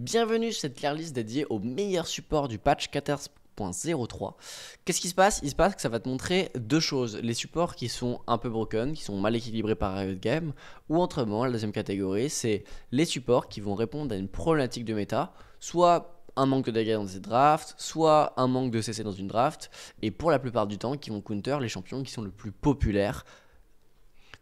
Bienvenue sur cette clear list dédiée au meilleur supports du patch 14.03. Qu'est-ce qui se passe Il se passe que ça va te montrer deux choses. Les supports qui sont un peu broken, qui sont mal équilibrés par Riot Game, ou autrement, la deuxième catégorie, c'est les supports qui vont répondre à une problématique de méta, soit un manque de dégâts dans des drafts, soit un manque de CC dans une draft, et pour la plupart du temps qui vont counter les champions qui sont le plus populaires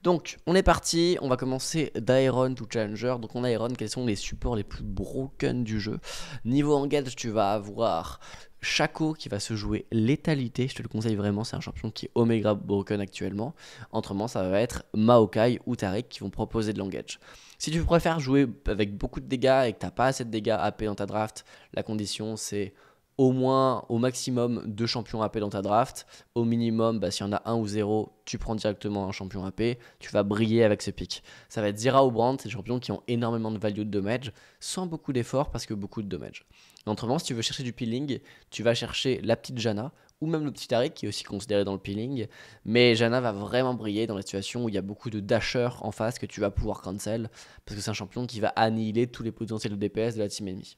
donc, on est parti. On va commencer d'Iron to Challenger. Donc, on a Iron, quels sont les supports les plus broken du jeu Niveau engage, tu vas avoir Shaco qui va se jouer létalité, je te le conseille vraiment, c'est un champion qui est Omega Broken actuellement. Entrement, ça va être Maokai ou Tarik qui vont proposer de l'engage. Si tu préfères jouer avec beaucoup de dégâts et que t'as pas assez de dégâts AP dans ta draft, la condition c'est au moins, au maximum, deux champions AP dans ta draft. Au minimum, bah, s'il y en a un ou zéro, tu prends directement un champion AP. Tu vas briller avec ce pick. Ça va être Zira ou Brandt, ces champions qui ont énormément de value de damage sans beaucoup d'efforts parce que beaucoup de damage Autrement, si tu veux chercher du peeling, tu vas chercher la petite Jana ou même le petit Tariq qui est aussi considéré dans le peeling. Mais Jana va vraiment briller dans la situation où il y a beaucoup de dashers en face que tu vas pouvoir cancel parce que c'est un champion qui va annihiler tous les potentiels de DPS de la team ennemie.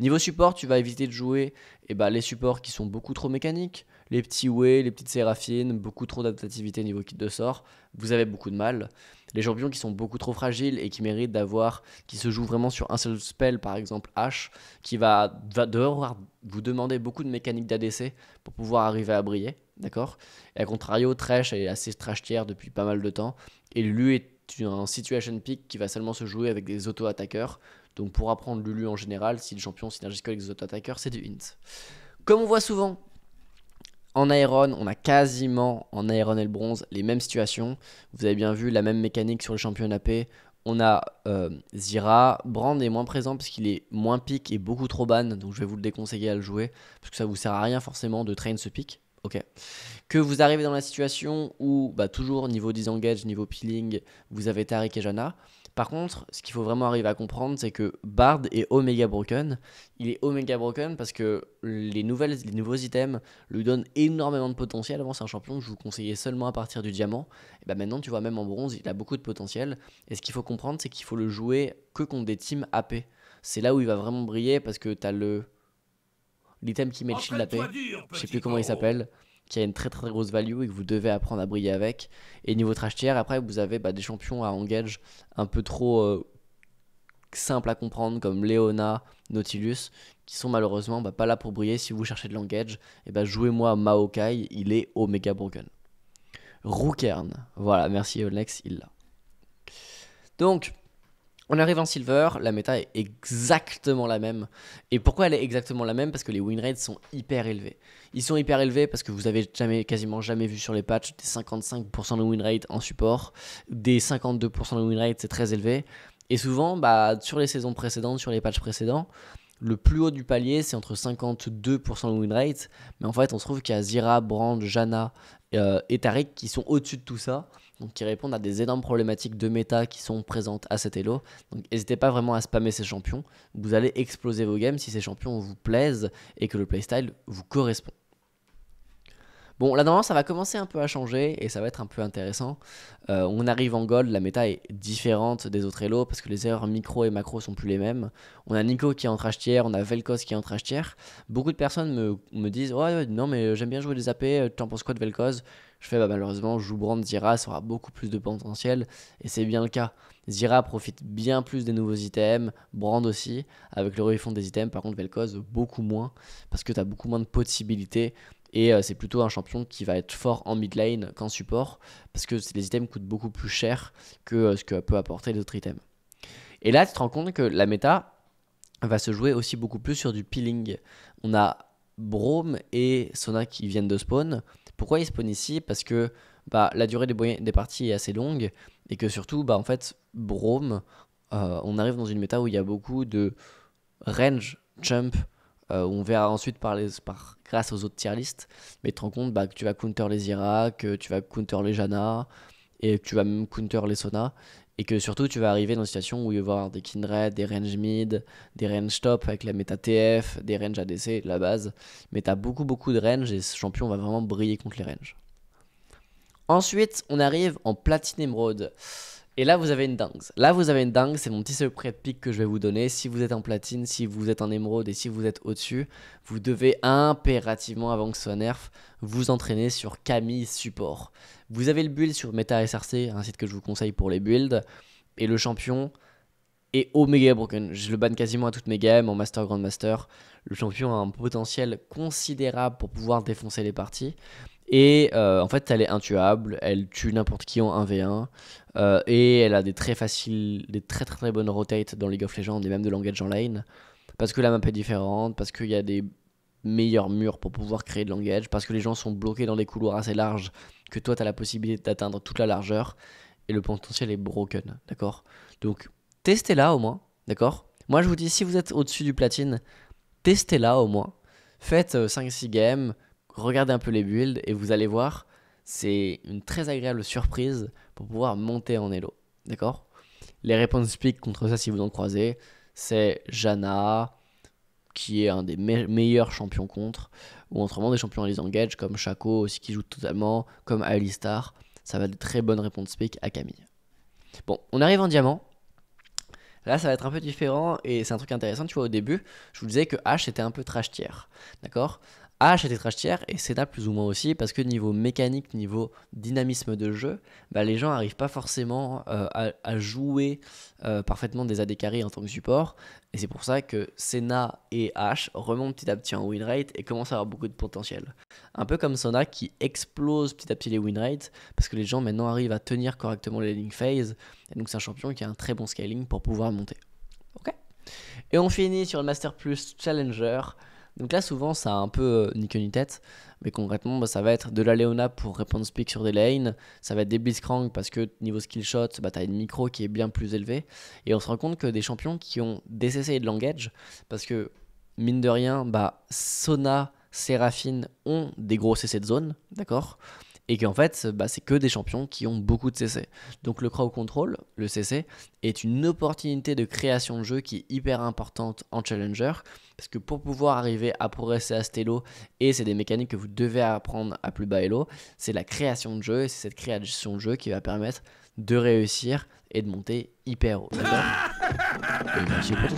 Niveau support, tu vas éviter de jouer et eh ben, les supports qui sont beaucoup trop mécaniques les petits Way, les petites Séraphines, beaucoup trop d'adaptativité niveau kit de sort, vous avez beaucoup de mal. Les champions qui sont beaucoup trop fragiles et qui méritent d'avoir, qui se jouent vraiment sur un seul spell, par exemple H, qui va, va devoir vous demander beaucoup de mécaniques d'ADC pour pouvoir arriver à briller, d'accord Et à contrario, elle est assez trash tier depuis pas mal de temps, et Lulu est un situation pick qui va seulement se jouer avec des auto-attaqueurs. Donc pour apprendre Lulu en général, si le champion synergise avec des auto-attaqueurs, c'est du hint. Comme on voit souvent, en Iron, on a quasiment en Iron et le bronze les mêmes situations. Vous avez bien vu la même mécanique sur le championnat AP. On a euh, Zira. Brand est moins présent parce qu'il est moins pick et beaucoup trop ban. Donc je vais vous le déconseiller à le jouer parce que ça vous sert à rien forcément de train ce pick. Ok. Que vous arrivez dans la situation où, bah, toujours niveau disengage, niveau peeling, vous avez Tariq et Jana. Par contre, ce qu'il faut vraiment arriver à comprendre, c'est que Bard est Omega Broken. Il est Omega Broken parce que les, nouvelles, les nouveaux items lui donnent énormément de potentiel. Avant, c'est un champion que je vous conseillais seulement à partir du diamant. Et bah maintenant, tu vois, même en bronze, il a beaucoup de potentiel. Et ce qu'il faut comprendre, c'est qu'il faut le jouer que contre des teams AP. C'est là où il va vraiment briller parce que tu as le l'item qui met le shield AP. Je sais plus comment il s'appelle qui a une très très grosse value et que vous devez apprendre à briller avec. Et niveau trash tier, après, vous avez bah, des champions à engage un peu trop euh, Simple à comprendre, comme Leona, Nautilus, qui sont malheureusement bah, pas là pour briller. Si vous cherchez de l'engage, et eh bah, jouez-moi Maokai, il est Omega Broken. Rookern, voilà, merci Olnex, il l'a. Donc, on arrive en silver, la méta est exactement la même. Et pourquoi elle est exactement la même Parce que les win rates sont hyper élevés. Ils sont hyper élevés parce que vous avez jamais, quasiment jamais vu sur les patchs des 55% de win rate en support, des 52% de win rate, c'est très élevé. Et souvent, bah, sur les saisons précédentes, sur les patchs précédents, le plus haut du palier, c'est entre 52% de win rate. Mais en fait, on se trouve qu'il y a Zira, Brand, Jana euh, et Tarik qui sont au-dessus de tout ça donc qui répondent à des énormes problématiques de méta qui sont présentes à cet Elo. Donc n'hésitez pas vraiment à spammer ces champions. Vous allez exploser vos games si ces champions vous plaisent et que le playstyle vous correspond. Bon, là, normalement, ça va commencer un peu à changer et ça va être un peu intéressant. Euh, on arrive en gold, la méta est différente des autres elo, parce que les erreurs micro et macro sont plus les mêmes. On a Nico qui est en trash tier, on a Velkos qui est en trash tier. Beaucoup de personnes me, disent Ouais, non, mais euh, j'aime bien jouer des AP, euh, t'en penses quoi de Velkos Je fais bah, Malheureusement, je joue Brand Zira, ça aura beaucoup plus de potentiel et c'est bien le cas. Zira profite bien plus des nouveaux items, Brand aussi, avec le refond des items, par contre Velkos beaucoup moins, parce que t'as beaucoup moins de possibilités et euh, c'est plutôt un champion qui va être fort en mid lane qu'en support, parce que les items coûtent beaucoup plus cher que euh, ce que peut apporter les autres items. Et là, tu te rends compte que la méta va se jouer aussi beaucoup plus sur du peeling. On a Brome et Sona qui viennent de spawn. Pourquoi ils spawnent ici Parce que bah, la durée des, parties est assez longue et que surtout, bah, en fait, Brome, euh, on arrive dans une méta où il y a beaucoup de range jump euh, on verra ensuite par grâce aux autres tier listes, mais tu te rends compte bah, que tu vas counter les Ira, que tu vas counter les Jana, et que tu vas même counter les Sona, et que surtout tu vas arriver dans une situation où il va y avoir des Kindred, des range mid, des range top avec la méta TF, des range ADC, la base, mais tu as beaucoup beaucoup de range et ce champion va vraiment briller contre les ranges. Ensuite, on arrive en platine émeraude. Et là, vous avez une dingue. Là, vous avez une dingue. C'est mon petit secret de pique que je vais vous donner. Si vous êtes en platine, si vous êtes en émeraude et si vous êtes au-dessus, vous devez impérativement, avant que ce soit nerf, vous entraîner sur Camille Support. Vous avez le build sur Meta MetaSRC, un site que je vous conseille pour les builds. Et le champion est Omega Broken. Je le banne quasiment à toutes mes games, en Master Grand Master. Le champion a un potentiel considérable pour pouvoir défoncer les parties. Et euh, en fait, elle est intuable, elle tue n'importe qui en 1v1. Euh, et elle a des très faciles, des très très, très bonnes rotates dans League of Legends et même de langage en lane. Parce que la map est différente, parce qu'il y a des meilleurs murs pour pouvoir créer de langage, parce que les gens sont bloqués dans des couloirs assez larges, que toi tu as la possibilité d'atteindre toute la largeur, et le potentiel est broken, d'accord Donc testez-la au moins, d'accord Moi je vous dis, si vous êtes au-dessus du platine, testez-la au moins. Faites 5-6 euh, games, regardez un peu les builds et vous allez voir, c'est une très agréable surprise pour pouvoir monter en Elo. D'accord Les réponses Speak contre ça, si vous en croisez, c'est Jana, qui est un des meilleurs champions contre, ou autrement des champions à les engage, comme Shaco aussi qui joue totalement, comme Alistar. Ça va être très bonne réponse Speak à Camille. Bon, on arrive en diamant. Là, ça va être un peu différent et c'est un truc intéressant. Tu vois, au début, je vous disais que H était un peu trash tier. D'accord a était trash tiers et Senna plus ou moins aussi parce que niveau mécanique, niveau dynamisme de jeu, bah, les gens n'arrivent pas forcément euh, à, jouer euh, parfaitement des AD en tant que support et c'est pour ça que Senna et H remontent petit à petit en win rate et commencent à avoir beaucoup de potentiel. Un peu comme Sona qui explose petit à petit les win rates parce que les gens maintenant arrivent à tenir correctement les link phase et donc c'est un champion qui a un très bon scaling pour pouvoir monter. Ok Et on finit sur le Master Plus Challenger. Donc là, souvent, ça a un peu ni queue ni tête. Mais concrètement, bah, ça va être de la Leona pour répondre speak sur des lanes. Ça va être des Blitzcrank parce que niveau skill shot, bah, tu une micro qui est bien plus élevée. Et on se rend compte que des champions qui ont CC et de langage, parce que mine de rien, bah, Sona, Séraphine ont des gros CC de zone, d'accord et qu'en fait, bah, c'est que des champions qui ont beaucoup de CC. Donc le crowd control, le CC, est une opportunité de création de jeu qui est hyper importante en challenger, parce que pour pouvoir arriver à progresser à stello et c'est des mécaniques que vous devez apprendre à plus bas elo, c'est la création de jeu, et c'est cette création de jeu qui va permettre de réussir et de monter hyper haut. D'accord merci pour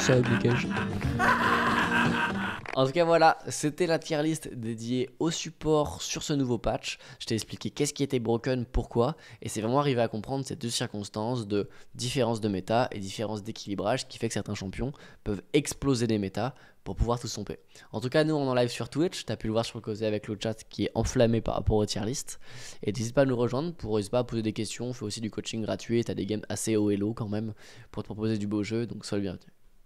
en tout cas, voilà, c'était la tier list dédiée au support sur ce nouveau patch. Je t'ai expliqué qu'est-ce qui était broken, pourquoi, et c'est vraiment arrivé à comprendre ces deux circonstances de différence de méta et différence d'équilibrage qui fait que certains champions peuvent exploser des méta pour pouvoir tout somper. En tout cas, nous, on est en live sur Twitch. T'as pu le voir sur le causé avec le chat qui est enflammé par rapport aux tier list. Et n'hésite pas à nous rejoindre pour n'hésite pas à poser des questions. On fait aussi du coaching gratuit. as des games assez haut et low quand même pour te proposer du beau jeu. Donc, sois le bienvenu.